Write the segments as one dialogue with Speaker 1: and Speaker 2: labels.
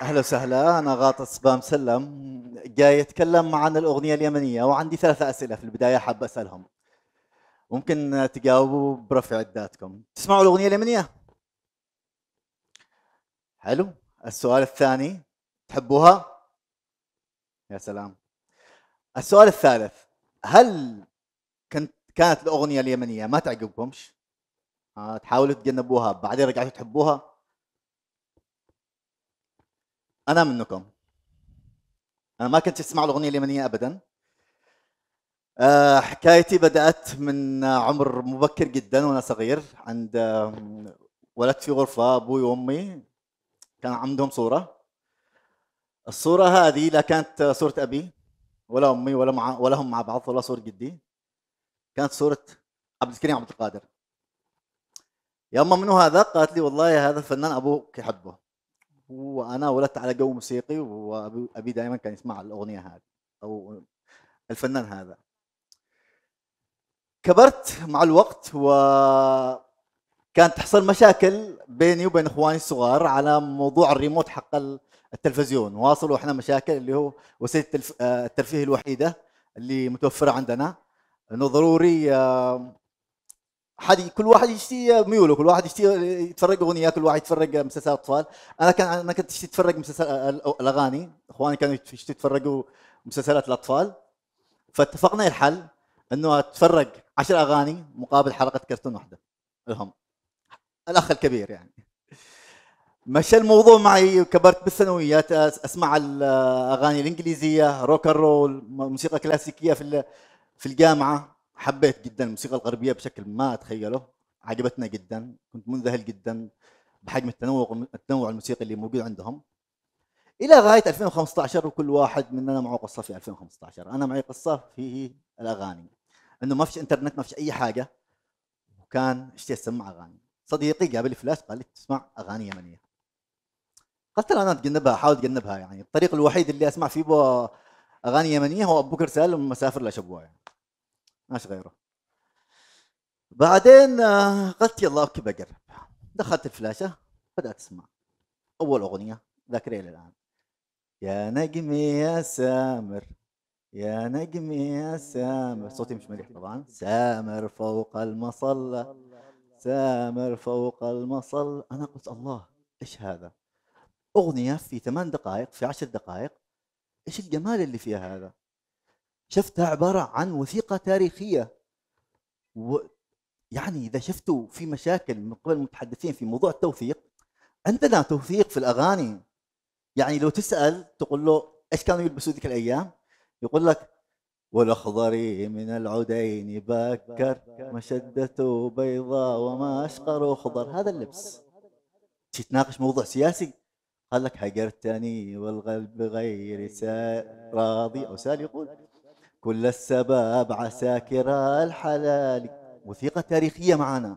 Speaker 1: اهلا وسهلا انا غاطس بام سلم جاي اتكلم عن الاغنيه اليمنيه وعندي ثلاثة اسئله في البدايه حاب اسالهم ممكن تجاوبوا برفع عداتكم تسمعوا الاغنيه اليمنيه حلو السؤال الثاني تحبوها يا سلام السؤال الثالث هل كنت كانت الاغنيه اليمنيه ما تعجبكمش آه، تحاولوا تجنبوها بعدين رجعتوا تحبوها أنا منكم أنا ما كنت أسمع الأغنية اليمنية أبدا آه، حكايتي بدأت من عمر مبكر جدا وأنا صغير عند ولدت في غرفة أبوي وأمي كان عندهم صورة الصورة هذه لا كانت صورة أبي ولا أمي ولا مع ولا هم مع بعض ولا صورة جدي كانت صورة عبد الكريم عبد القادر يا أما منو هذا؟ قالت لي والله هذا الفنان أبوك يحبه وانا ولدت على جو موسيقي وابي دائما كان يسمع الاغنيه هذه او الفنان هذا كبرت مع الوقت و كانت تحصل مشاكل بيني وبين اخواني الصغار على موضوع الريموت حق التلفزيون واصلوا احنا مشاكل اللي هو وسيله آه، الترفيه الوحيده اللي متوفره عندنا انه ضروري حد كل واحد يشتي ميوله كل واحد يشتي يتفرج اغنيه كل واحد يتفرج مسلسل اطفال انا كان انا كنت اشتي اتفرج مسلسل الاغاني اخواني كانوا يشتي يتفرجوا مسلسلات الاطفال فاتفقنا الحل انه اتفرج 10 اغاني مقابل حلقه كرتون واحده لهم الاخ الكبير يعني مشى الموضوع معي كبرت بالثانويات اسمع الاغاني الانجليزيه روك رول موسيقى كلاسيكيه في في الجامعه حبيت جدا الموسيقى الغربيه بشكل ما اتخيله عجبتنا جدا كنت منذهل جدا بحجم التنوع التنوع الموسيقي اللي موجود عندهم الى غايه 2015 وكل واحد مننا معه قصه في 2015 انا معي قصه في الاغاني انه ما فيش انترنت ما فيش اي حاجه وكان اشتي اسمع اغاني صديقي قابل فلاش قال لي تسمع اغاني يمنيه قلت له انا اتجنبها احاول اتجنبها يعني الطريق الوحيد اللي اسمع فيه اغاني يمنيه هو ابو بكر لما مسافر لشبوه يعني ماش غيره بعدين آه، قلت يلا اوكي بجرب دخلت الفلاشه بدات اسمع اول اغنيه ذاكرها الان يا نجمي يا سامر يا نجمي يا سامر صوتي مش مليح طبعا سامر فوق المصلى سامر فوق المصلى أنا قلت الله إيش هذا أغنية في ثمان دقائق في عشر دقائق إيش الجمال اللي فيها هذا شفتها عبارة عن وثيقة تاريخية و يعني إذا شفتوا في مشاكل من قبل المتحدثين في موضوع التوثيق عندنا توثيق في الأغاني يعني لو تسأل تقول له إيش كانوا يلبسوا ذيك الأيام يقول لك والأخضر من العدين باكر مشدته بيضاء وما أشقر خضر هذا اللبس تتناقش موضوع سياسي قال لك هجرتني والقلب غير سا راضي أو سال يقول كل السباب عساكر الحلال وثيقة تاريخية معنا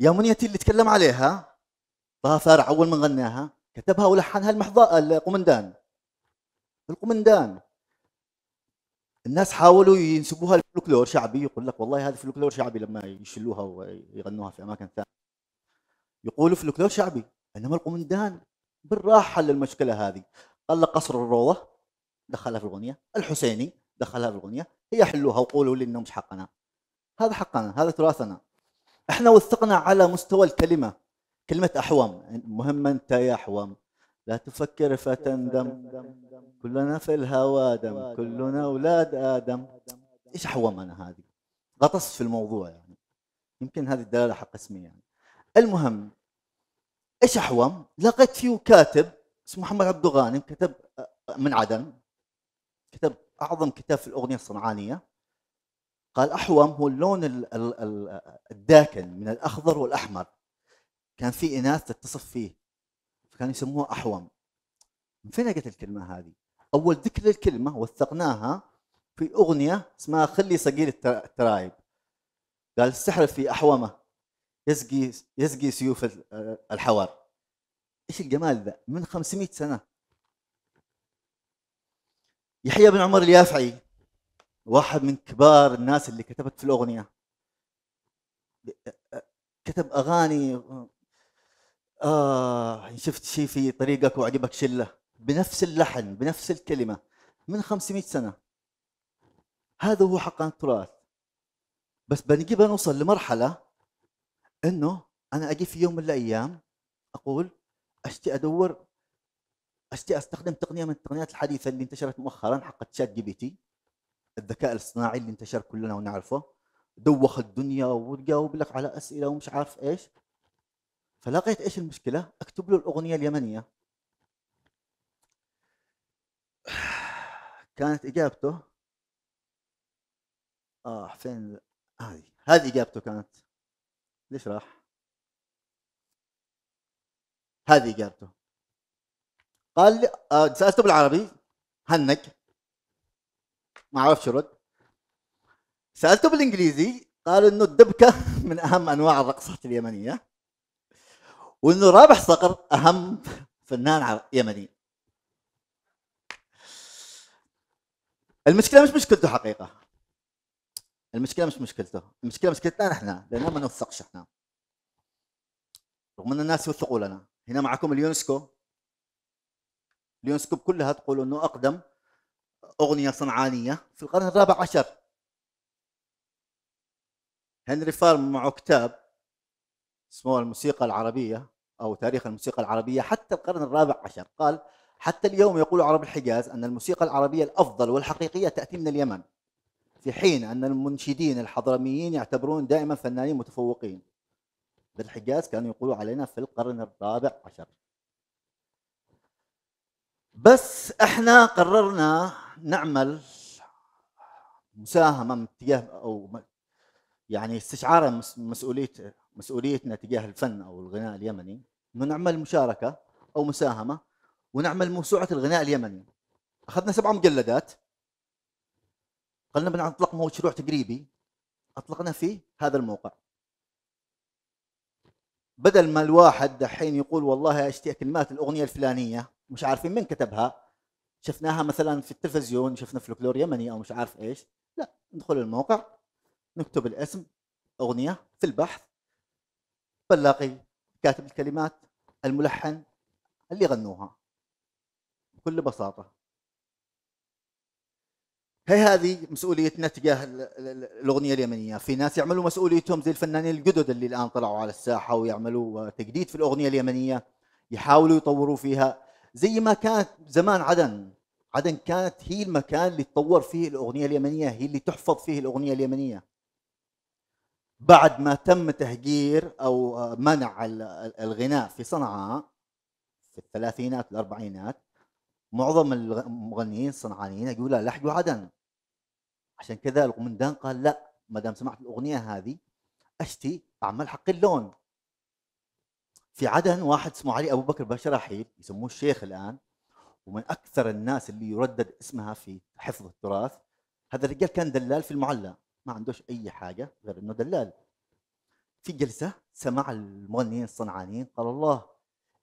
Speaker 1: يا منيتي اللي تكلم عليها طه فارع أول من غناها كتبها ولحنها المحضاء القمندان القمندان الناس حاولوا ينسبوها لفلكلور شعبي يقول لك والله هذا فلكلور شعبي لما يشلوها ويغنوها في اماكن ثانيه يقولوا فلكلور شعبي انما القمندان بالراحه حل المشكله هذه قال لك قصر الروضه دخلها في الاغنيه الحسيني دخلها في الاغنيه هي حلوها وقولوا لي انه مش حقنا هذا حقنا هذا تراثنا احنا وثقنا على مستوى الكلمه كلمه احوام مهم انت يا احوام لا تفكر فتندم كلنا في الهوى دم كلنا اولاد ادم ايش احوام انا هذه غطست في الموضوع يعني يمكن هذه الدلاله حق اسمي يعني المهم ايش احوام لقيت فيه كاتب اسمه محمد عبد الغانم كتب من عدن كتب اعظم كتاب في الاغنيه الصنعانيه قال احوم هو اللون الداكن من الاخضر والاحمر كان في اناث تتصف فيه فكانوا يسموه احوم من فين لقيت الكلمه هذه؟ اول ذكر للكلمه وثقناها في اغنيه اسمها خلي صقيل الترايب قال السحر في احومه يسقي يسقي سيوف الحوار ايش الجمال ذا من 500 سنه يحيى بن عمر اليافعي واحد من كبار الناس اللي كتبت في الأغنية كتب أغاني آه شفت شيء في طريقك وعجبك شلة بنفس اللحن بنفس الكلمة من 500 سنة هذا هو حق التراث بس بنجي بنوصل لمرحلة إنه أنا أجي في يوم من الأيام أقول أشتي أدور اشتي استخدم تقنيه من التقنيات الحديثه اللي انتشرت مؤخرا حق تشات جي بي تي الذكاء الاصطناعي اللي انتشر كلنا ونعرفه دوخ الدنيا وجاوب لك على اسئله ومش عارف ايش فلقيت ايش المشكله اكتب له الاغنيه اليمنيه كانت اجابته اه فين هذه هذه اجابته كانت ليش راح هذه اجابته قال لي آه، سالته بالعربي هنك ما شو رد سالته بالانجليزي قال انه الدبكه من اهم انواع الرقصات اليمنيه وانه رابح صقر اهم فنان يمني المشكله مش مشكلته حقيقه المشكله مش مشكلته المشكله مشكلتنا نحن لان ما نوثقش احنا رغم ان الناس يوثقوا لنا هنا معكم اليونسكو اليونسكوب كلها تقول انه اقدم اغنيه صنعانيه في القرن الرابع عشر هنري فارم معه كتاب اسمه الموسيقى العربيه او تاريخ الموسيقى العربيه حتى القرن الرابع عشر قال حتى اليوم يقول عرب الحجاز ان الموسيقى العربيه الافضل والحقيقيه تاتي من اليمن في حين ان المنشدين الحضرميين يعتبرون دائما فنانين متفوقين بالحجاز كانوا يقولوا علينا في القرن الرابع عشر بس احنا قررنا نعمل مساهمه تجاه او يعني استشعار مسؤوليه مسؤوليتنا تجاه الفن او الغناء اليمني انه نعمل مشاركه او مساهمه ونعمل موسوعه الغناء اليمني اخذنا سبع مجلدات قلنا بنطلق مشروع تقريبي اطلقنا في هذا الموقع بدل ما الواحد دحين يقول والله اشتهي كلمات الاغنيه الفلانيه مش عارفين مين كتبها شفناها مثلا في التلفزيون شفنا فلكلور يمني او مش عارف ايش لا ندخل الموقع نكتب الاسم اغنيه في البحث بنلاقي كاتب الكلمات الملحن اللي غنوها بكل بساطه هي هذه مسؤوليتنا تجاه الاغنيه اليمنيه، في ناس يعملوا مسؤوليتهم زي الفنانين الجدد اللي الان طلعوا على الساحه ويعملوا تجديد في الاغنيه اليمنيه، يحاولوا يطوروا فيها، زي ما كانت زمان عدن عدن كانت هي المكان اللي تطور فيه الأغنية اليمنية هي اللي تحفظ فيه الأغنية اليمنية بعد ما تم تهجير أو منع الغناء في صنعاء في الثلاثينات والأربعينات معظم المغنيين الصنعانيين يقولوا لا لحقوا عدن عشان كذا القومندان قال لا ما دام سمعت الأغنية هذه أشتي أعمل حق اللون في عدن واحد اسمه علي ابو بكر باشا رحيل يسموه الشيخ الان ومن اكثر الناس اللي يردد اسمها في حفظ التراث هذا الرجال كان دلال في المعلى ما عندوش اي حاجه غير انه دلال في جلسه سمع المغنيين الصنعانيين قال الله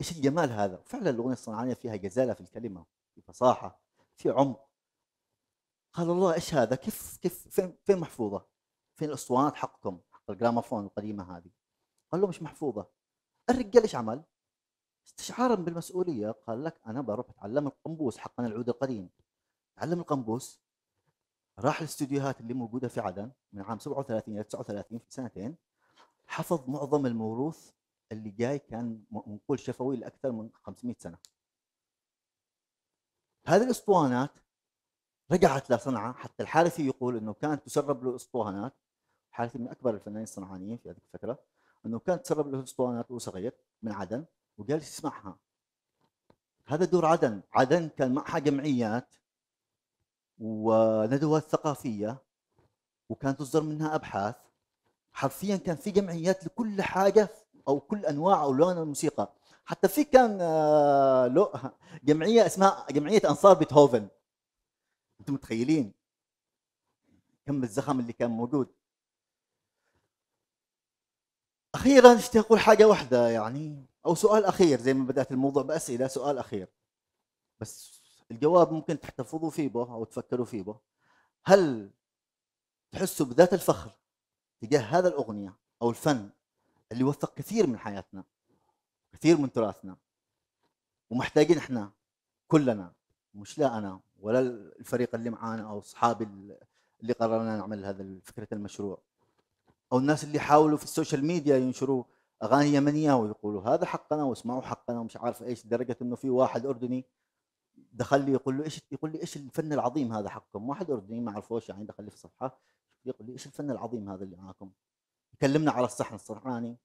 Speaker 1: ايش الجمال هذا فعلا الاغنيه الصنعانيه فيها جزاله في الكلمه في فصاحه في عمق قال الله ايش هذا كيف كيف فين فين محفوظه فين الاسطوانات حقكم حق الجرامافون القديمه هذه قال له مش محفوظه الرجال ايش عمل؟ استشعارا بالمسؤوليه قال لك انا بروح بتعلم القنبوس حقنا العود القديم تعلم القنبوس راح الاستديوهات اللي موجوده في عدن من عام 37 الى 39 في سنتين حفظ معظم الموروث اللي جاي كان منقول شفوي لاكثر من 500 سنه هذه الاسطوانات رجعت لصنعاء حتى الحارثي يقول انه كانت تسرب له اسطوانات حارثي من اكبر الفنانين الصنعانيين في هذه الفتره انه كان تسرب له اسطوانات وصغير من عدن وجالس يسمعها هذا دور عدن عدن كان معها جمعيات وندوات ثقافيه وكان تصدر منها ابحاث حرفيا كان في جمعيات لكل حاجه او كل انواع او لون الموسيقى حتى في كان آه، جمعيه اسمها جمعيه انصار بيتهوفن انتم متخيلين كم الزخم اللي كان موجود اخيرا اشتي اقول حاجه واحده يعني او سؤال اخير زي ما بدات الموضوع باسئله سؤال اخير بس الجواب ممكن تحتفظوا فيه به او تفكروا فيه به هل تحسوا بذات الفخر تجاه هذا الاغنيه او الفن اللي وثق كثير من حياتنا كثير من تراثنا ومحتاجين احنا كلنا مش لا انا ولا الفريق اللي معانا او اصحابي اللي قررنا نعمل هذا فكره المشروع او الناس اللي حاولوا في السوشيال ميديا ينشروا اغاني يمنيه ويقولوا هذا حقنا واسمعوا حقنا ومش عارف ايش لدرجه انه في واحد اردني دخل لي يقول له ايش يقول لي ايش الفن العظيم هذا حقكم واحد اردني ما اعرفوش يعني دخل لي في صفحه يقول لي ايش الفن العظيم هذا اللي معاكم يكلمنا على الصحن الصرعاني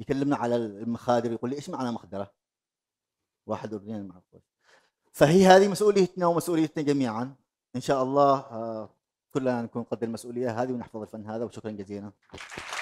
Speaker 1: يكلمنا على المخادر يقول لي ايش معنى مخدره واحد اردني ما اعرفوش فهي هذه مسؤوليتنا ومسؤوليتنا جميعا ان شاء الله آه، كلنا نكون قد المسؤوليه هذه ونحفظ الفن هذا وشكرا جزيلا